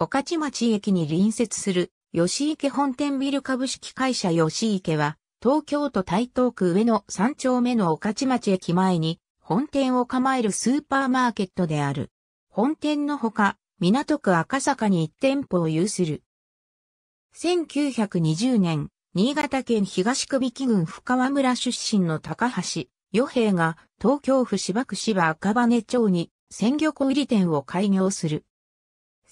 御徒町駅に隣接する、吉池本店ビル株式会社吉池は、東京都台東区上野3丁目の御徒町駅前に、本店を構えるスーパーマーケットである。本店のほか、港区赤坂に1店舗を有する。1920年、新潟県東首木郡深川村出身の高橋、与平が東京府芝区芝赤羽町に鮮魚小売店を開業する。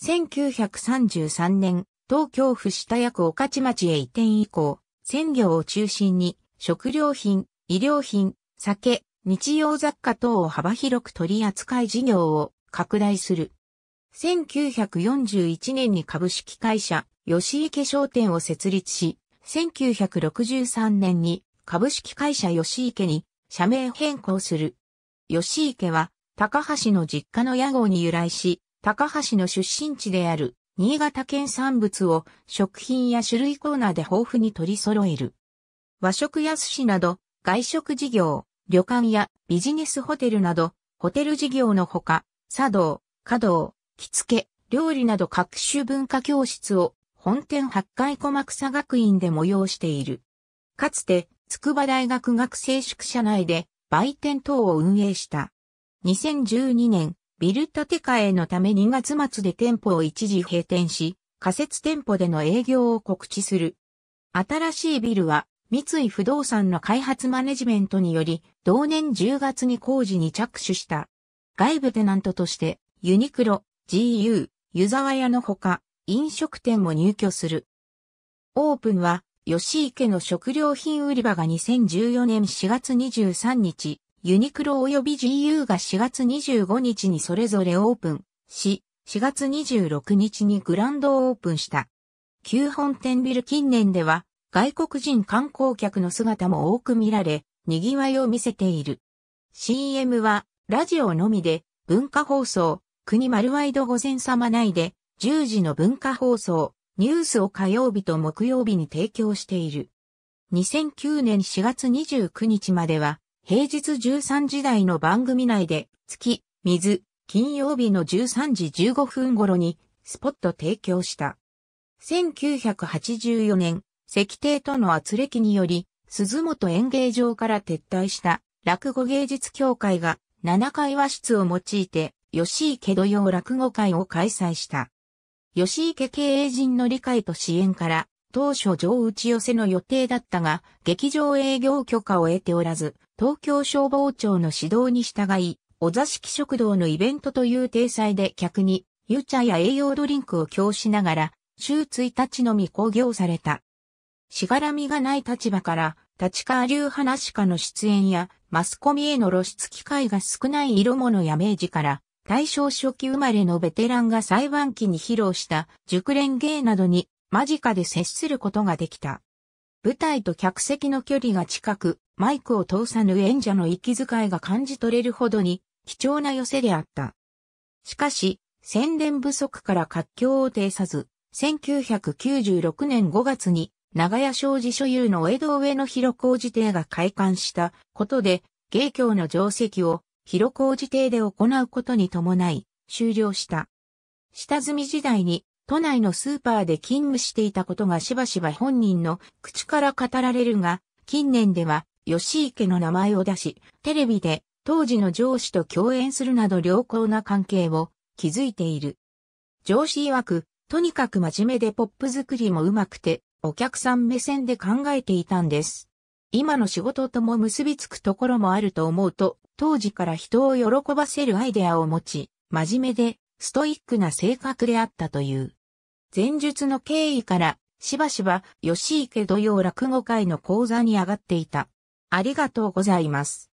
1933年、東京府下役御徒町へ移転以降、鮮魚を中心に、食料品、医療品、酒、日用雑貨等を幅広く取り扱い事業を拡大する。1941年に株式会社、吉池商店を設立し、1963年に株式会社吉池に社名変更する。吉池は高橋の実家の屋号に由来し、高橋の出身地である新潟県産物を食品や種類コーナーで豊富に取り揃える。和食や寿司など外食事業、旅館やビジネスホテルなどホテル事業のほか、茶道、華道、着付け、料理など各種文化教室を本店八海小牧佐学院で催している。かつて、筑波大学学生宿舎内で売店等を運営した。2012年、ビル建て替えのため2月末で店舗を一時閉店し、仮設店舗での営業を告知する。新しいビルは、三井不動産の開発マネジメントにより、同年10月に工事に着手した。外部テナントとして、ユニクロ、GU、湯沢屋のほか、飲食店も入居する。オープンは、吉池の食料品売り場が2014年4月23日、ユニクロ及び GU が4月25日にそれぞれオープンし、4月26日にグランドオープンした。旧本店ビル近年では外国人観光客の姿も多く見られ、賑わいを見せている。CM はラジオのみで文化放送、国丸ワイド午前様内で10時の文化放送、ニュースを火曜日と木曜日に提供している。2009年4月29日までは平日13時台の番組内で、月、水、金曜日の13時15分頃に、スポット提供した。1984年、石帝との圧力により、鈴本演芸場から撤退した落語芸術協会が7階和室を用いて、吉池土曜落語会を開催した。吉池経営陣の理解と支援から、当初上打ち寄せの予定だったが、劇場営業許可を得ておらず、東京消防庁の指導に従い、お座敷食堂のイベントという体裁で客に、湯茶や栄養ドリンクを供しながら、週1日のみ興行された。しがらみがない立場から、立川流話家の出演や、マスコミへの露出機会が少ない色物や明治から、大正初期生まれのベテランが裁判期に披露した熟練芸などに間近で接することができた。舞台と客席の距離が近く、マイクを通さぬ演者の息遣いが感じ取れるほどに貴重な寄せであった。しかし、宣伝不足から活況を呈さず、1996年5月に長屋商事所有の江戸上の広小路邸が開館したことで、芸協の定石を広小路邸で行うことに伴い終了した。下積み時代に都内のスーパーで勤務していたことがしばしば本人の口から語られるが、近年では吉池の名前を出し、テレビで当時の上司と共演するなど良好な関係を築いている。上司曰く、とにかく真面目でポップ作りもうまくて、お客さん目線で考えていたんです。今の仕事とも結びつくところもあると思うと、当時から人を喜ばせるアイデアを持ち、真面目でストイックな性格であったという。前述の経緯から、しばしば吉池土曜落語会の講座に上がっていた。ありがとうございます。